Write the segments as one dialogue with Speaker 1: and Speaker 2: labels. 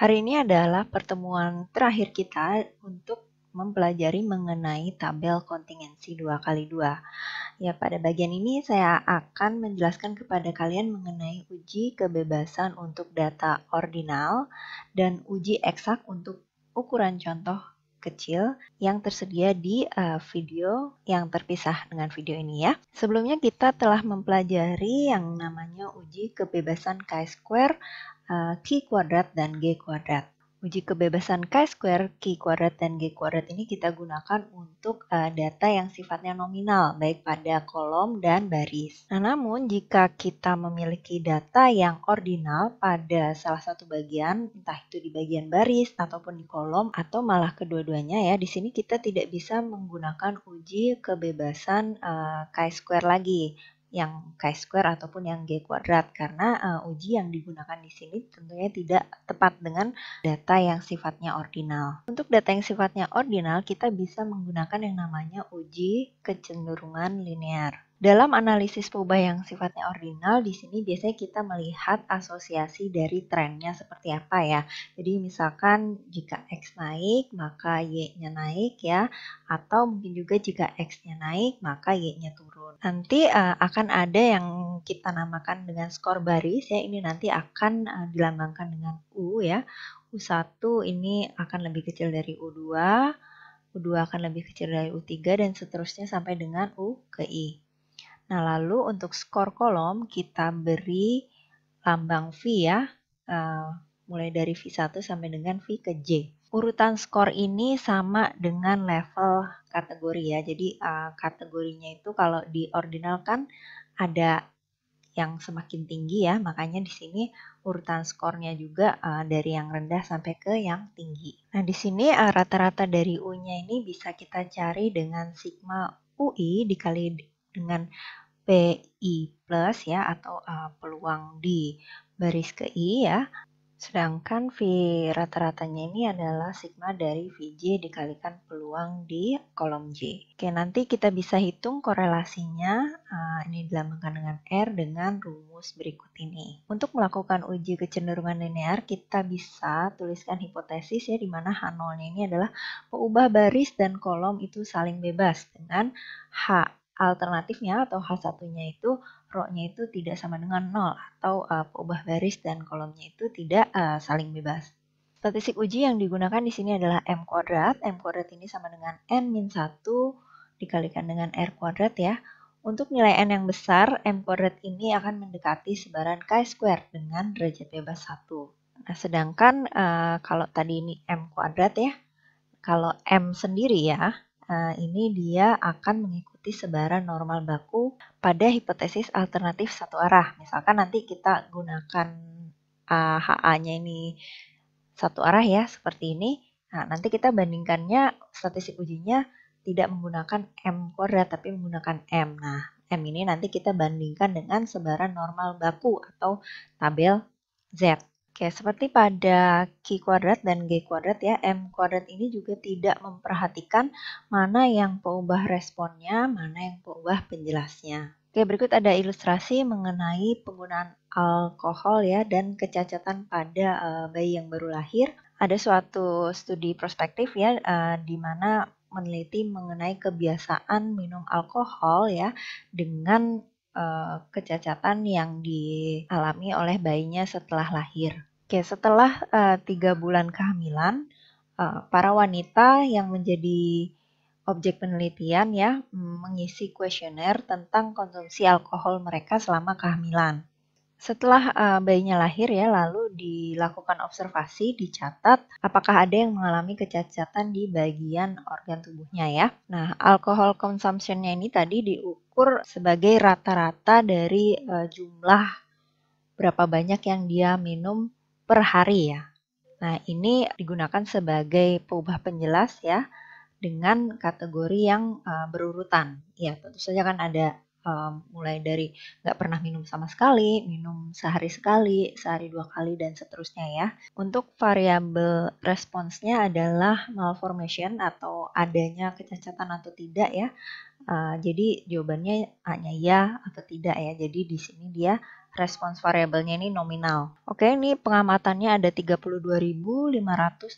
Speaker 1: Hari ini adalah pertemuan terakhir kita untuk mempelajari mengenai tabel kontingensi 2x2. Ya, pada bagian ini saya akan menjelaskan kepada kalian mengenai uji kebebasan untuk data ordinal dan uji eksak untuk ukuran contoh kecil yang tersedia di uh, video yang terpisah dengan video ini ya. Sebelumnya kita telah mempelajari yang namanya uji kebebasan chi-square uh, Q kuadrat dan G kuadrat. Uji kebebasan chi-square, Q kuadrat dan G kuadrat ini kita gunakan untuk eh, data yang sifatnya nominal, baik pada kolom dan baris. Nah, namun jika kita memiliki data yang ordinal pada salah satu bagian, entah itu di bagian baris ataupun di kolom atau malah kedua-duanya ya, di sini kita tidak bisa menggunakan uji kebebasan uh, square lagi, yang chi-square ataupun yang g kuadrat karena uh, uji yang digunakan di sini tentunya tidak tepat dengan data yang sifatnya ordinal. Untuk data yang sifatnya ordinal kita bisa menggunakan yang namanya uji kecenderungan linear. Dalam analisis pubah yang sifatnya ordinal, di sini biasanya kita melihat asosiasi dari trennya seperti apa ya. Jadi misalkan jika X naik, maka Y-nya naik ya. Atau mungkin juga jika X-nya naik, maka Y-nya turun. Nanti uh, akan ada yang kita namakan dengan skor baris ya. Ini nanti akan uh, dilambangkan dengan U ya. U1 ini akan lebih kecil dari U2, U2 akan lebih kecil dari U3, dan seterusnya sampai dengan U ke I. Nah, lalu untuk skor kolom kita beri lambang V ya, uh, mulai dari V1 sampai dengan V ke J. Urutan skor ini sama dengan level kategori ya, jadi uh, kategorinya itu kalau di ordinal kan ada yang semakin tinggi ya, makanya di sini urutan skornya juga uh, dari yang rendah sampai ke yang tinggi. Nah, di sini rata-rata uh, rata -rata dari U-nya ini bisa kita cari dengan sigma UI dikali dengan PI plus ya atau uh, peluang di baris ke I ya. Sedangkan V rata-ratanya ini adalah sigma dari VJ dikalikan peluang di kolom J. Oke, nanti kita bisa hitung korelasinya ini dilambangkan dengan R dengan rumus berikut ini. Untuk melakukan uji kecenderungan linear, kita bisa tuliskan hipotesis ya, di mana H0-nya ini adalah peubah baris dan kolom itu saling bebas dengan H Alternatifnya atau h 1 itu row itu tidak sama dengan nol atau uh, eh, ubah baris dan kolomnya itu tidak uh, saling bebas. Statistik uji yang digunakan di sini adalah M kuadrat. M kuadrat ini sama dengan N-1 min dikalikan dengan R kuadrat ya. Untuk nilai N yang besar, M kuadrat ini akan mendekati sebaran K square dengan derajat bebas 1. Nah, sedangkan uh, kalau tadi ini M kuadrat ya, kalau M sendiri ya, uh, ini dia akan mengikuti mengikuti sebaran normal baku pada hipotesis alternatif satu arah. Misalkan nanti kita gunakan uh, ah, HA-nya ini satu arah ya, seperti ini. Nah, nanti kita bandingkannya statistik ujinya tidak menggunakan M kuadrat tapi menggunakan M. Nah, M ini nanti kita bandingkan dengan sebaran normal baku atau tabel Z. Oke, seperti pada Q kuadrat dan G kuadrat ya, M kuadrat ini juga tidak memperhatikan mana yang pengubah responnya, mana yang pengubah penjelasnya. Oke, berikut ada ilustrasi mengenai penggunaan alkohol ya dan kecacatan pada uh, bayi yang baru lahir. Ada suatu studi prospektif ya uh, di mana meneliti mengenai kebiasaan minum alkohol ya dengan eh, kecacatan yang dialami oleh bayinya setelah lahir. Oke, setelah eh, tiga bulan kehamilan, uh, para wanita yang menjadi objek penelitian ya mm, mengisi kuesioner tentang konsumsi alkohol mereka selama kehamilan. Setelah uh, bayinya lahir ya, lalu dilakukan observasi, dicatat apakah ada yang mengalami kecacatan di bagian organ tubuhnya ya. Nah, alkohol consumptionnya ini tadi diukur sebagai rata-rata dari uh, jumlah berapa banyak yang dia minum per hari ya. Nah, ini digunakan sebagai perubah penjelas ya dengan kategori yang uh, berurutan. Ya, tentu saja kan ada um, mulai dari nggak pernah minum sama sekali, minum sehari sekali, sehari dua kali, dan seterusnya ya. Untuk variabel responsnya adalah malformation atau adanya kecacatan atau tidak ya. Uh, jadi jawabannya hanya ya atau tidak ya. Jadi di sini dia respons variabelnya ini nominal. Oke, ini pengamatannya ada 32.574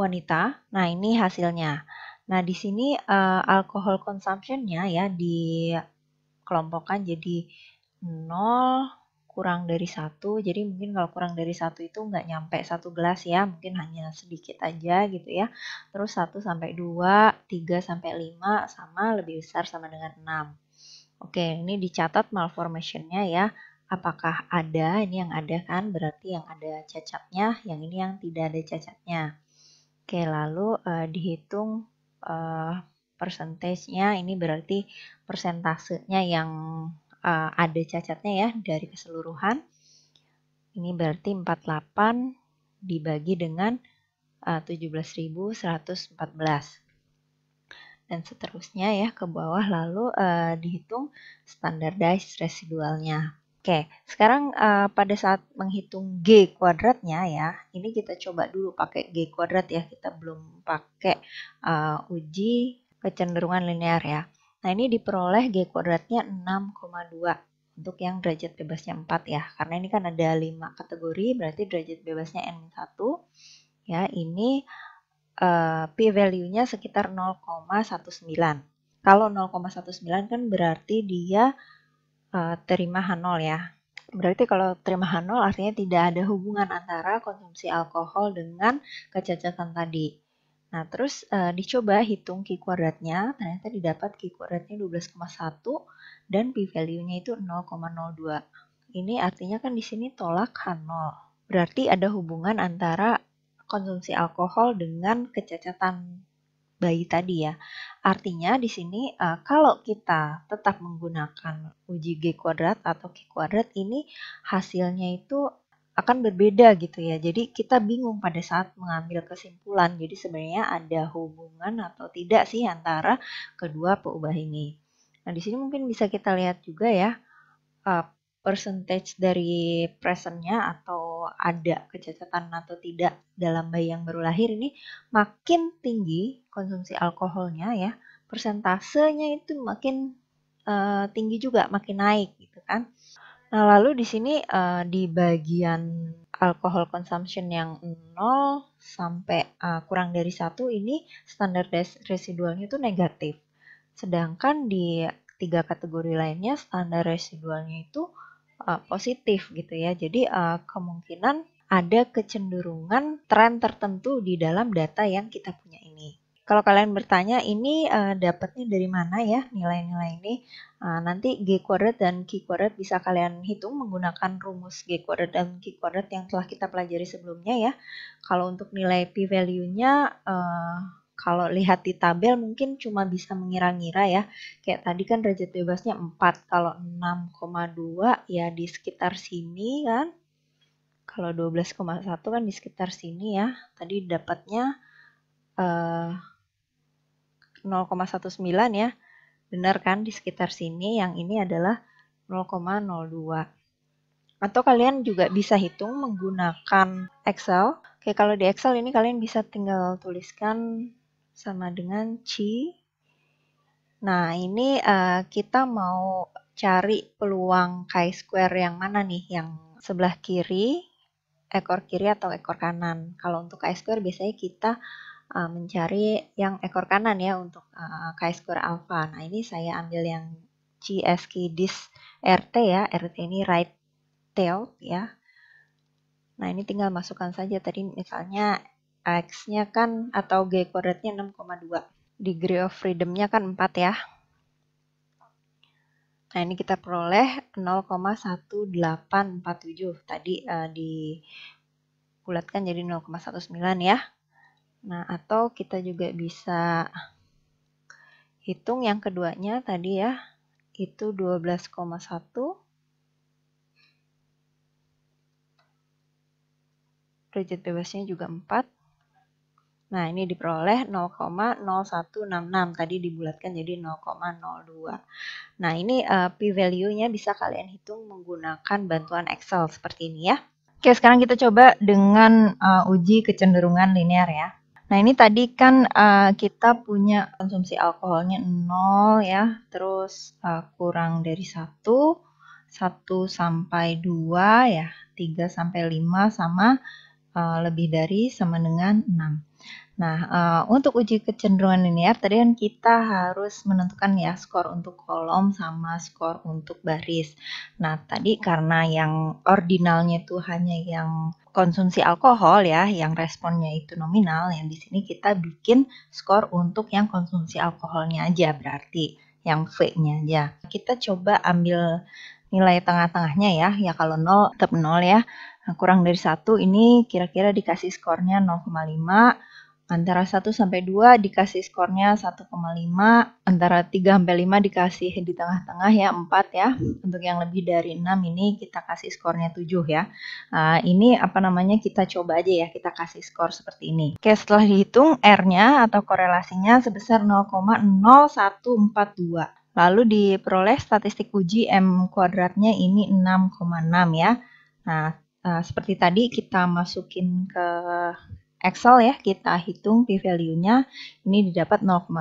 Speaker 1: wanita. Nah, ini hasilnya. Nah, di sini uh, alkohol consumption-nya ya kelompokkan jadi 0 kurang dari satu. Jadi mungkin kalau kurang dari satu itu nggak nyampe satu gelas ya, mungkin hanya sedikit aja gitu ya. Terus 1 sampai 2, 3 sampai 5 sama lebih besar sama dengan 6. Oke, ini dicatat malformationnya ya. Apakah ada, ini yang ada kan, berarti yang ada cacatnya, yang ini yang tidak ada cacatnya. Oke, lalu uh, dihitung uh, persentasenya, ini berarti persentasenya yang uh, ada cacatnya ya dari keseluruhan. Ini berarti 48 dibagi dengan uh, 17.114 dan seterusnya ya ke bawah lalu uh, dihitung standardized residualnya. Oke, sekarang uh, pada saat menghitung G kuadratnya ya, ini kita coba dulu pakai G kuadrat ya, kita belum pakai uh, uji kecenderungan linear ya. Nah ini diperoleh G kuadratnya 6,2 untuk yang derajat bebasnya 4 ya, karena ini kan ada 5 kategori, berarti derajat bebasnya N1 ya, ini Eh, p-value-nya sekitar 0,19. Kalau 0,19 kan berarti dia eh, terima H0 ya. Berarti kalau terima H0 artinya tidak ada hubungan antara konsumsi alkohol dengan kecacatan tadi. Nah, terus e, dicoba hitung Q kuadratnya, ternyata didapat Q kuadratnya 12,1 dan p-value-nya itu 0,02. Ini artinya kan di sini tolak H0. Berarti ada hubungan antara konsumsi alkohol dengan kecacatan bayi tadi ya. Artinya di sini uh, kalau kita tetap menggunakan uji G kuadrat atau Q kuadrat ini hasilnya itu akan berbeda gitu ya. Jadi kita bingung pada saat mengambil kesimpulan. Jadi sebenarnya ada hubungan atau tidak sih antara kedua peubah ini. Nah, di sini mungkin bisa kita lihat juga ya uh, percentage dari presentnya atau ada kecacatan atau tidak dalam bayi yang baru lahir ini makin tinggi konsumsi alkoholnya ya persentasenya itu makin uh, tinggi juga makin naik gitu kan nah lalu di sini uh, di bagian alkohol consumption yang 0 sampai uh, kurang dari satu ini standar residualnya itu negatif sedangkan di tiga kategori lainnya standar residualnya itu uh, positif gitu ya. Jadi uh, kemungkinan ada kecenderungan tren tertentu di dalam data yang kita punya ini. Kalau kalian bertanya ini uh, dapatnya dari mana ya nilai-nilai ini, uh, nanti G kuadrat dan Q kuadrat bisa kalian hitung menggunakan rumus G kuadrat dan Q kuadrat yang telah kita pelajari sebelumnya ya. Kalau untuk nilai p-value-nya uh, kalau lihat di tabel mungkin cuma bisa mengira-ngira ya. Kayak tadi kan derajat bebasnya 4. Kalau 6,2 ya di sekitar sini kan. Kalau 12,1 kan di sekitar sini ya. Tadi dapatnya eh, 0,19 ya. Benar kan di sekitar sini. Yang ini adalah 0,02. Atau kalian juga bisa hitung menggunakan Excel. Oke, kalau di Excel ini kalian bisa tinggal tuliskan sama dengan c. Nah, ini uh, kita mau cari peluang chi-square yang mana nih? Yang sebelah kiri, ekor kiri atau ekor kanan. Kalau untuk chi-square biasanya kita uh, mencari yang ekor kanan ya untuk uh, eh, chi-square alpha. Nah, ini saya ambil yang CSK dis RT ya. RT ini right tail ya. Nah, ini tinggal masukkan saja tadi misalnya X-nya kan atau G kuadratnya 6,2. Degree of freedom-nya kan 4 ya. Nah, ini kita peroleh 0,1847. Tadi uh, eh, dibulatkan jadi 0,19 ya. Nah, atau kita juga bisa hitung yang keduanya tadi ya. Itu 12,1 derajat bebasnya juga 4 Nah, ini diperoleh 0,0166. Tadi dibulatkan jadi 0,02. Nah, ini uh, p-value-nya bisa kalian hitung menggunakan bantuan Excel seperti ini ya. Oke, sekarang kita coba dengan uh, uji kecenderungan linear ya. Nah, ini tadi kan uh, kita punya konsumsi alkoholnya 0 ya, terus uh, kurang dari 1, 1 sampai 2 ya, 3 sampai 5 sama uh, lebih dari sama dengan 6. Nah, uh, untuk uji kecenderungan linear tadi kan kita harus menentukan ya skor untuk kolom sama skor untuk baris. Nah, tadi karena yang ordinalnya itu hanya yang konsumsi alkohol ya, yang responnya itu nominal, yang di sini kita bikin skor untuk yang konsumsi alkoholnya aja berarti yang V-nya aja. Kita coba ambil nilai tengah-tengahnya ya. Ya kalau 0 tetap 0 ya. Nah, kurang dari satu ini kira-kira dikasih skornya 0,5 Antara 1 sampai 2 dikasih skornya 1,5, antara 3 sampai 5 dikasih di tengah-tengah ya 4 ya. Untuk yang lebih dari 6 ini kita kasih skornya 7 ya. Uh, ini apa namanya kita coba aja ya, kita kasih skor seperti ini. Oke, setelah dihitung R-nya atau korelasinya sebesar 0,0142. Lalu diperoleh statistik uji M kuadratnya ini 6,6 ya. Nah, ah, seperti tadi kita masukin ke Excel ya, kita hitung p-value-nya, ini didapat 0,01.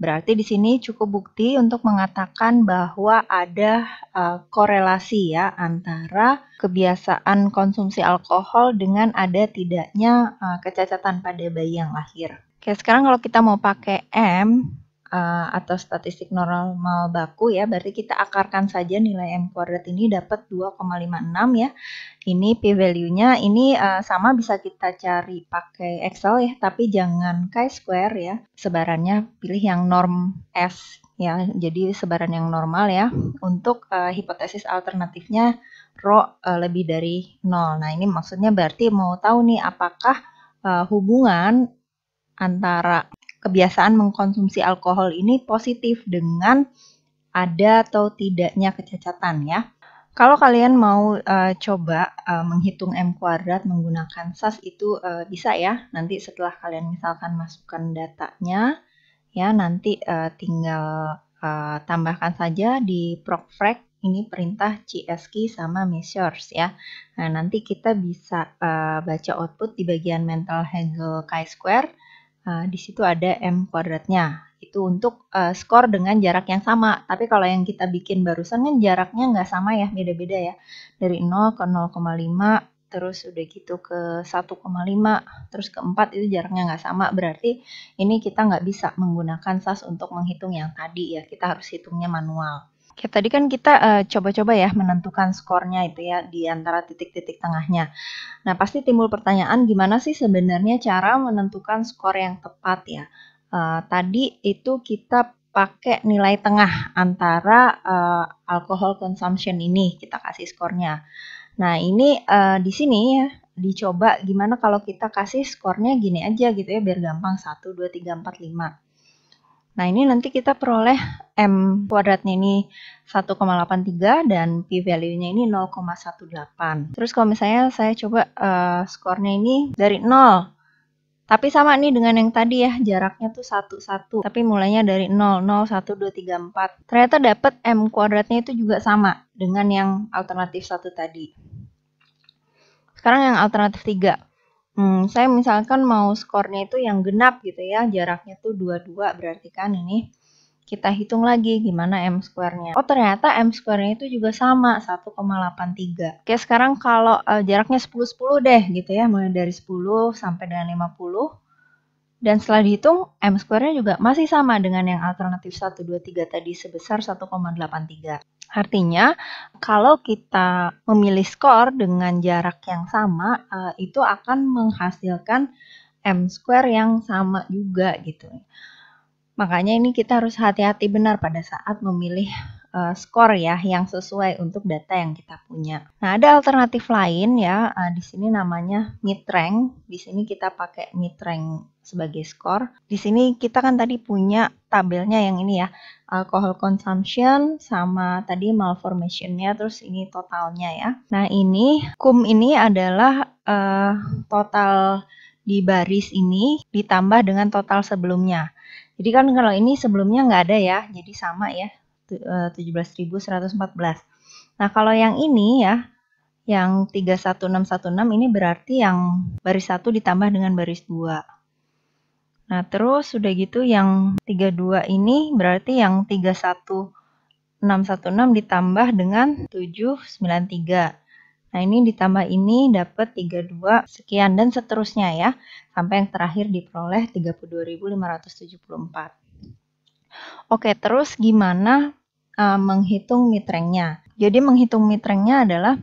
Speaker 1: Berarti di sini cukup bukti untuk mengatakan bahwa ada uh, korelasi ya antara kebiasaan konsumsi alkohol dengan ada tidaknya uh, kecacatan pada bayi yang lahir. Oke, sekarang kalau kita mau pakai M, uh, atau statistik normal baku ya, berarti kita akarkan saja nilai M kuadrat ini dapat 2,56 ya. Ini p-value-nya ini uh, sama bisa kita cari pakai Excel ya, tapi jangan chi-square ya. Sebarannya pilih yang norm S ya, jadi sebaran yang normal ya. Untuk uh, hipotesis alternatifnya rho uh, lebih dari 0. Nah, ini maksudnya berarti mau tahu nih apakah uh, hubungan antara kebiasaan mengkonsumsi alkohol ini positif dengan ada atau tidaknya kecacatan ya. Kalau kalian mau uh, coba uh, menghitung M kuadrat menggunakan SAS itu uh, bisa ya. Nanti setelah kalian misalkan masukkan datanya ya nanti uh, tinggal uh, tambahkan saja di procfrag ini perintah CSK sama measures ya. Nah, nanti kita bisa uh, baca output di bagian mental Hegel chi-square uh, di situ ada m kuadratnya itu untuk uh, skor dengan jarak yang sama. Tapi kalau yang kita bikin barusan kan jaraknya nggak sama ya, beda-beda ya. Dari 0 ke 0,5, terus udah gitu ke 1,5, terus ke 4 itu jaraknya nggak sama. Berarti ini kita nggak bisa menggunakan SAS untuk menghitung yang tadi ya, kita harus hitungnya manual. Oke, ya, tadi kan kita eh, coba-coba uh, ya menentukan skornya itu ya di antara titik-titik tengahnya. Nah, pasti timbul pertanyaan gimana sih sebenarnya cara menentukan skor yang tepat ya. Uh, tadi itu kita pakai nilai tengah antara uh, alkohol consumption ini kita kasih skornya. Nah, ini uh, di sini ya dicoba gimana kalau kita kasih skornya gini aja gitu ya biar gampang 1 2 3 4 5. Nah, ini nanti kita peroleh M kuadratnya ini 1,83 dan p-value-nya ini 0,18. Terus kalau misalnya saya coba uh, skornya ini dari 0. Tapi sama nih dengan yang tadi ya, jaraknya tuh 1, 1. Tapi mulainya dari 0, 0, 1, 2, 3, 4. Ternyata dapat M kuadratnya itu juga sama dengan yang alternatif 1 tadi. Sekarang yang alternatif 3. Hmm, saya misalkan mau skornya itu yang genap gitu ya, jaraknya tuh dua-dua. berarti kan ini kita hitung lagi gimana M square Oh ternyata M square itu juga sama 1,83. Oke sekarang kalau uh, jaraknya 10-10 deh gitu ya mulai dari 10 sampai dengan 50. Dan setelah dihitung M square juga masih sama dengan yang alternatif 123 tadi sebesar 1,83. Artinya, kalau kita memilih skor dengan jarak yang sama, eh, itu akan menghasilkan m square yang sama juga gitu. Makanya ini kita harus hati-hati benar pada saat memilih uh, skor ya yang sesuai untuk data yang kita punya. Nah, ada alternatif lain ya. Uh, di sini namanya midrank. Di sini kita pakai midrank sebagai skor. Di sini kita kan tadi punya tabelnya yang ini ya. Alcohol consumption sama tadi malformationnya terus ini totalnya ya. Nah, ini cum ini adalah uh, total di baris ini ditambah dengan total sebelumnya. Jadi kan kalau ini sebelumnya nggak ada ya, jadi sama ya 17.114. Eh, nah, kalau yang ini ya, yang 31616 ini berarti yang baris 1 ditambah dengan baris 2. Nah, terus sudah gitu yang 32 ini berarti yang 31616 ditambah dengan 793. Nah, ini ditambah ini dapat 32 sekian dan seterusnya ya, sampai yang terakhir diperoleh 32.574. Oke, terus gimana uh, menghitung mitrengnya. Jadi menghitung mitrengnya adalah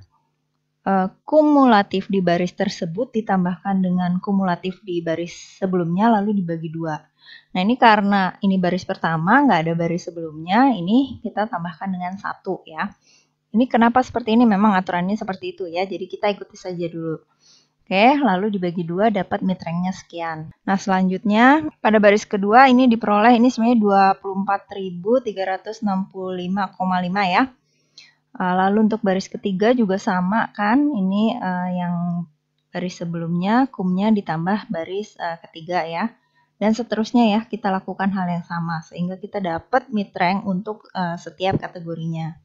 Speaker 1: uh, kumulatif di baris tersebut ditambahkan dengan kumulatif di baris sebelumnya lalu dibagi dua. Nah ini karena ini baris pertama nggak ada baris sebelumnya, ini kita tambahkan dengan satu ya. Ini kenapa seperti ini? Memang aturannya seperti itu ya. Jadi kita ikuti saja dulu. Oke, lalu dibagi dua dapat mitrengnya sekian. Nah, selanjutnya pada baris kedua ini diperoleh ini sebenarnya 24.365,5 ya. Ah, lalu untuk baris ketiga juga sama kan, ini uh, yang baris sebelumnya kumnya ditambah baris uh, ketiga ya. Dan seterusnya ya, kita lakukan hal yang sama sehingga kita dapat mitreng untuk uh, setiap kategorinya.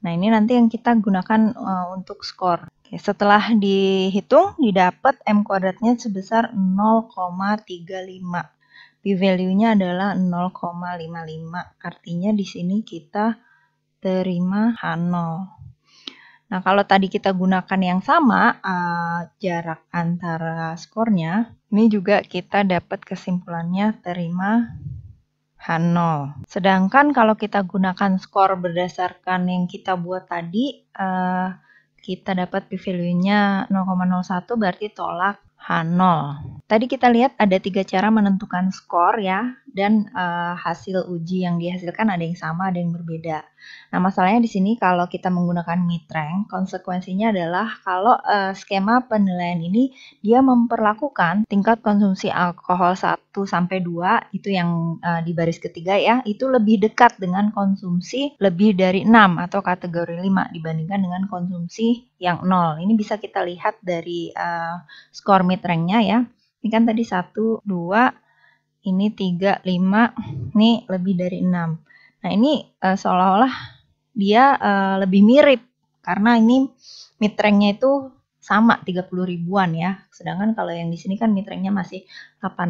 Speaker 1: Nah, ini nanti yang kita gunakan uh, untuk skor. Oke, setelah dihitung, didapat M kuadratnya sebesar 0,35. P-value-nya adalah 0,55. Artinya di sini kita terima H0. Nah, kalau tadi kita gunakan yang sama, uh, jarak antara skornya, ini juga kita dapat kesimpulannya terima H0. Kan Sedangkan kalau kita gunakan skor berdasarkan yang kita buat tadi, eh, kita dapat p-value-nya 0,01 berarti tolak H0. Tadi kita lihat ada tiga cara menentukan skor ya, dan e, hasil uji yang dihasilkan ada yang sama, ada yang berbeda. Nah masalahnya di sini kalau kita menggunakan mitreng, konsekuensinya adalah kalau e, skema penilaian ini dia memperlakukan tingkat konsumsi alkohol 1 2 itu yang e, di baris ketiga ya, itu lebih dekat dengan konsumsi lebih dari 6 atau kategori 5 dibandingkan dengan konsumsi yang 0. Ini bisa kita lihat dari uh, skor mid rank-nya ya. Ini kan tadi 1, 2, ini 3, 5, ini lebih dari 6. Nah ini uh, seolah-olah dia uh, lebih mirip karena ini mid rank-nya itu sama 30 ribuan ya. Sedangkan kalau yang di sini kan mitranya masih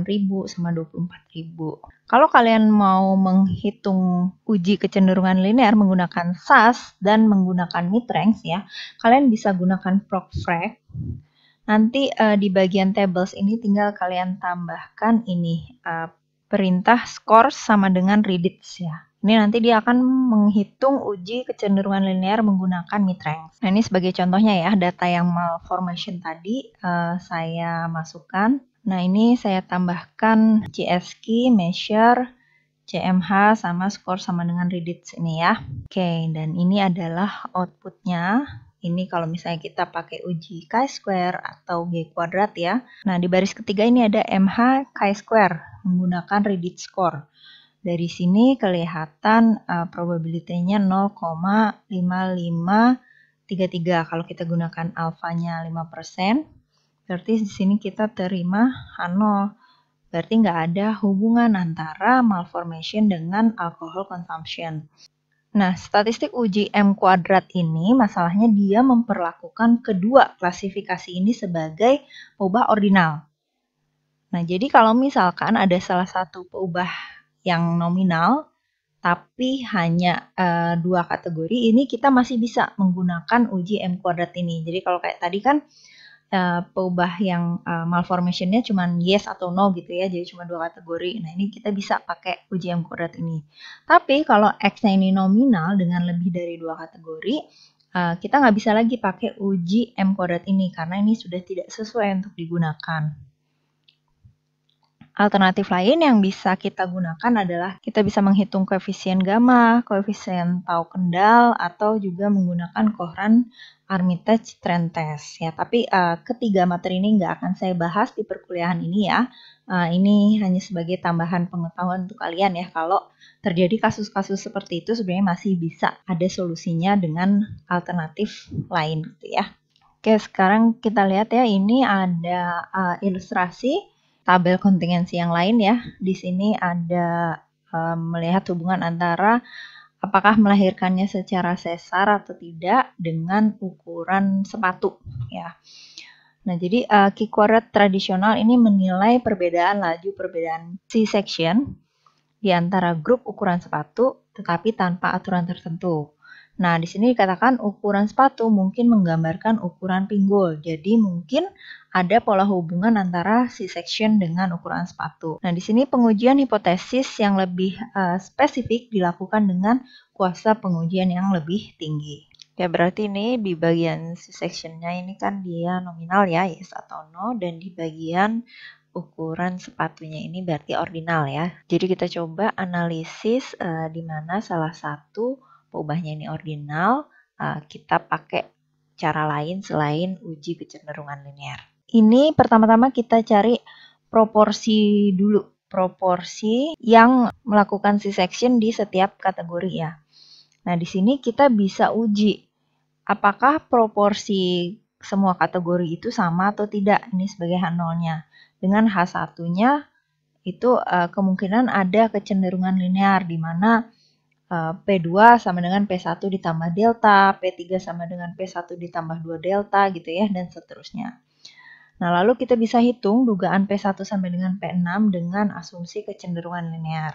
Speaker 1: ribu sama ribu. Kalau kalian mau menghitung uji kecenderungan linear menggunakan SAS dan menggunakan mitrengs ya, kalian bisa gunakan procfrag. Nanti uh, di bagian tables ini tinggal kalian tambahkan ini uh, perintah score sama dengan readits ya. Ini nanti dia akan menghitung uji kecenderungan linear menggunakan mid-range. Nah ini sebagai contohnya ya data yang malformation tadi uh, saya masukkan. Nah ini saya tambahkan GSK, measure, CMH sama skor sama dengan Redits ini ya. Oke dan ini adalah outputnya. Ini kalau misalnya kita pakai uji chi-square atau g kuadrat ya. Nah di baris ketiga ini ada MH chi-square menggunakan Redits score. Dari sini kelihatan uh, probability-nya 0,5533 kalau kita gunakan alfanya 5%. Berarti di sini kita terima H0. Berarti nggak ada hubungan antara malformation dengan alcohol consumption. Nah, statistik uji M kuadrat ini masalahnya dia memperlakukan kedua klasifikasi ini sebagai ubah ordinal. Nah, jadi kalau misalkan ada salah satu peubah yang nominal tapi hanya uh, dua kategori ini kita masih bisa menggunakan uji M kuadrat ini. Jadi kalau kayak tadi kan uh, peubah yang uh, malformationnya cuma yes atau no gitu ya, jadi cuma dua kategori. Nah ini kita bisa pakai uji M kuadrat ini. Tapi kalau X-nya ini nominal dengan lebih dari dua kategori, uh, kita nggak bisa lagi pakai uji M kuadrat ini karena ini sudah tidak sesuai untuk digunakan. Alternatif lain yang bisa kita gunakan adalah kita bisa menghitung koefisien gamma, koefisien tau kendal, atau juga menggunakan koran Armitage Trend Test. Ya, tapi uh, ketiga materi ini nggak akan saya bahas di perkuliahan ini ya. Uh, ini hanya sebagai tambahan pengetahuan untuk kalian ya. Kalau terjadi kasus-kasus seperti itu sebenarnya masih bisa ada solusinya dengan alternatif lain gitu ya. Oke, sekarang kita lihat ya ini ada uh, ilustrasi tabel kontingensi yang lain ya. Di sini ada um, melihat hubungan antara apakah melahirkannya secara sesar atau tidak dengan ukuran sepatu ya. Nah, jadi uh, eh, key tradisional ini menilai perbedaan laju perbedaan C-section di antara grup ukuran sepatu tetapi tanpa aturan tertentu. Nah, di sini dikatakan ukuran sepatu mungkin menggambarkan ukuran pinggul. Jadi mungkin ada pola hubungan antara si section dengan ukuran sepatu. Nah, di sini pengujian hipotesis yang lebih uh, spesifik dilakukan dengan kuasa pengujian yang lebih tinggi. Ya, berarti ini di bagian C-sectionnya ini kan dia nominal ya, yes atau no, dan di bagian ukuran sepatunya ini berarti ordinal ya. Jadi kita coba analisis uh, di mana salah satu Ubahnya ini ordinal, eh, kita pakai cara lain selain uji kecenderungan linear. Ini pertama-tama kita cari proporsi dulu, proporsi yang melakukan C-section di setiap kategori ya. Nah, di sini kita bisa uji apakah proporsi semua kategori itu sama atau tidak. Ini sebagai H0-nya. Dengan H1-nya itu eh, kemungkinan ada kecenderungan linear di mana Eh, P2 sama dengan P1 ditambah delta, P3 sama dengan P1 ditambah 2 delta gitu ya, dan seterusnya. Nah, lalu kita bisa hitung dugaan P1 sampai dengan P6 dengan asumsi kecenderungan linear.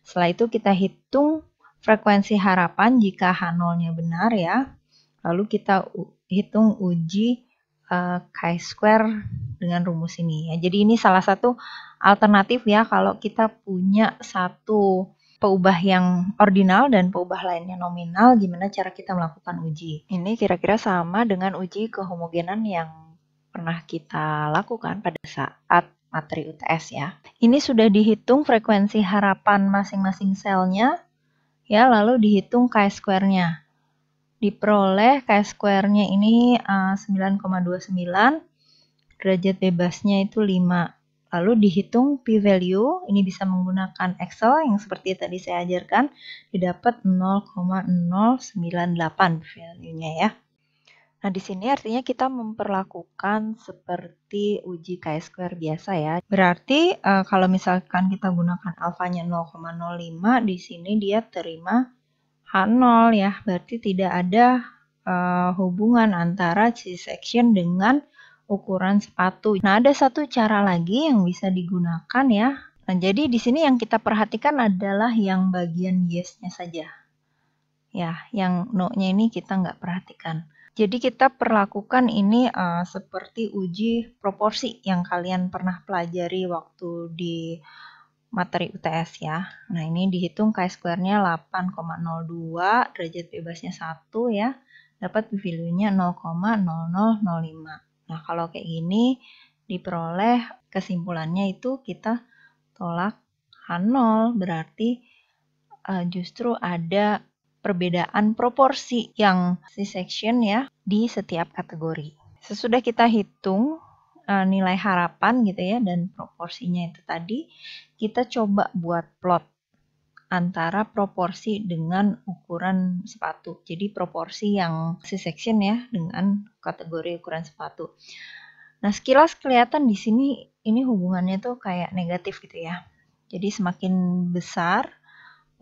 Speaker 1: Setelah itu kita hitung frekuensi harapan jika H0-nya benar ya. Lalu kita hitung uji uh, chi-square dengan rumus ini ya. Jadi ini salah satu alternatif ya kalau kita punya satu peubah yang ordinal dan peubah lainnya nominal, gimana cara kita melakukan uji. Ini kira-kira sama dengan uji kehomogenan yang pernah kita lakukan pada saat materi UTS ya. Ini sudah dihitung frekuensi harapan masing-masing selnya, ya lalu dihitung k square nya Diperoleh k square nya ini 9,29, eh, derajat bebasnya itu 5. Lalu dihitung p-value, ini bisa menggunakan Excel yang seperti tadi saya ajarkan, didapat 0,098 value-nya ya. Nah, di sini artinya kita memperlakukan seperti uji chi-square biasa ya. Berarti eh, kalau misalkan kita gunakan alfanya 0,05, di sini dia terima H0 ya. Berarti tidak ada eh, hubungan antara C-section dengan ukuran sepatu. Nah, ada satu cara lagi yang bisa digunakan ya. Nah, jadi di sini yang kita perhatikan adalah yang bagian yes-nya saja. Ya, yang no-nya ini kita nggak perhatikan. Jadi kita perlakukan ini uh, seperti uji proporsi yang kalian pernah pelajari waktu di materi UTS ya. Nah, ini dihitung chi-square-nya 8,02, derajat bebasnya 1 ya, dapat p-value-nya 0,0005. Nah, kalau kayak gini diperoleh kesimpulannya itu kita tolak H0 berarti eh, justru ada perbedaan proporsi yang si section ya di setiap kategori. Sesudah kita hitung eh, nilai harapan gitu ya dan proporsinya itu tadi, kita coba buat plot antara proporsi dengan ukuran sepatu. Jadi proporsi yang C-section ya dengan kategori ukuran sepatu. Nah sekilas kelihatan di sini ini hubungannya tuh kayak negatif gitu ya. Jadi semakin besar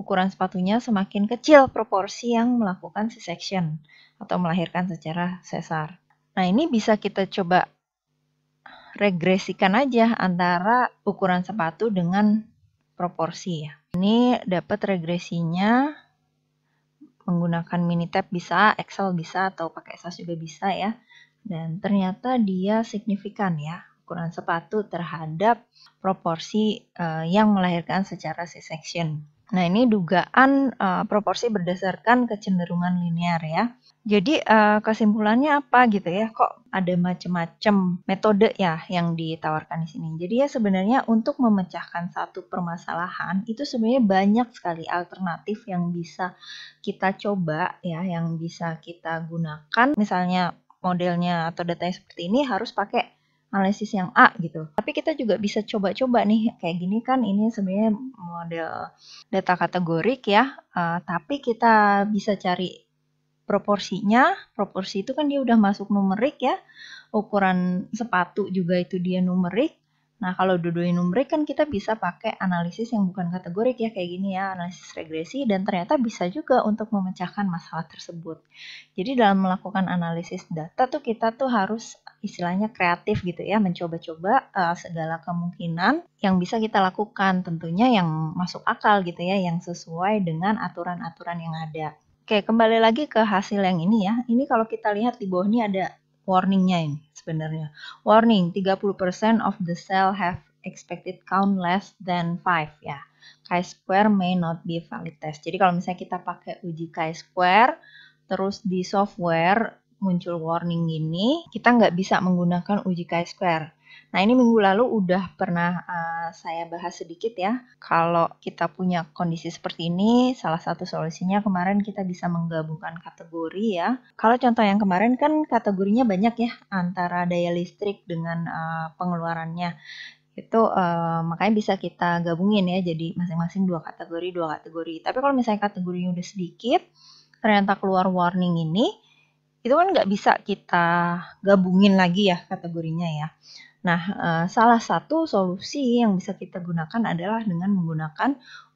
Speaker 1: ukuran sepatunya semakin kecil proporsi yang melakukan C-section atau melahirkan secara sesar. Nah ini bisa kita coba regresikan aja antara ukuran sepatu dengan proporsi ya. Ini dapat regresinya menggunakan Minitab bisa, Excel bisa, atau pakai SAS juga bisa ya. Dan ternyata dia signifikan ya, ukuran sepatu terhadap proporsi uh, yang melahirkan secara C-section. Nah, ini dugaan uh, proporsi berdasarkan kecenderungan linear ya. Jadi uh, kesimpulannya apa gitu ya? Kok ada macam-macam metode ya yang ditawarkan di sini. Jadi ya sebenarnya untuk memecahkan satu permasalahan itu sebenarnya banyak sekali alternatif yang bisa kita coba ya, yang bisa kita gunakan. Misalnya modelnya atau datanya seperti ini harus pakai analisis yang A gitu. Tapi kita juga bisa coba-coba nih kayak gini kan ini sebenarnya model data kategorik ya. Uh, tapi kita bisa cari proporsinya. Proporsi itu kan dia udah masuk numerik ya. Ukuran sepatu juga itu dia numerik. Nah, kalau dua numerik kan kita bisa pakai analisis yang bukan kategorik ya kayak gini ya, analisis regresi dan ternyata bisa juga untuk memecahkan masalah tersebut. Jadi dalam melakukan analisis data tuh kita tuh harus istilahnya kreatif gitu ya, mencoba-coba uh, segala kemungkinan yang bisa kita lakukan, tentunya yang masuk akal gitu ya, yang sesuai dengan aturan-aturan yang ada. Oke, kembali lagi ke hasil yang ini ya. Ini kalau kita lihat di bawah ini ada warningnya ini sebenarnya. Warning, 30% of the cell have expected count less than 5 ya. Chi-square may not be valid test. Jadi kalau misalnya kita pakai uji chi-square, terus di software muncul warning gini, kita nggak bisa menggunakan uji chi-square. Nah, ini minggu lalu udah pernah uh, saya bahas sedikit ya. Kalau kita punya kondisi seperti ini, salah satu solusinya kemarin kita bisa menggabungkan kategori ya. Kalau contoh yang kemarin kan kategorinya banyak ya, antara daya listrik dengan uh, pengeluarannya. Itu uh, makanya bisa kita gabungin ya, jadi masing-masing dua kategori, dua kategori. Tapi kalau misalnya kategorinya udah sedikit, ternyata keluar warning ini, itu kan nggak bisa kita gabungin lagi ya kategorinya ya. Nah, eh, salah satu solusi yang bisa kita gunakan adalah dengan menggunakan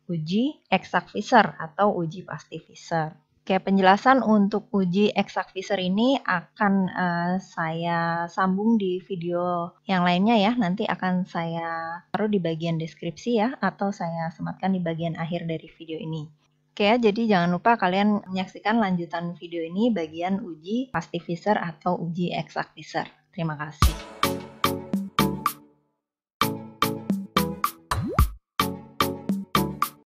Speaker 1: uji exact visor atau uji pasti visor. Oke, penjelasan untuk uji exact visor ini akan eh, saya sambung di video yang lainnya ya. Nanti akan saya taruh di bagian deskripsi ya, atau saya sematkan di bagian akhir dari video ini. Oke, jadi jangan lupa kalian menyaksikan lanjutan video ini bagian uji pastivisor atau uji exactizer. Terima kasih.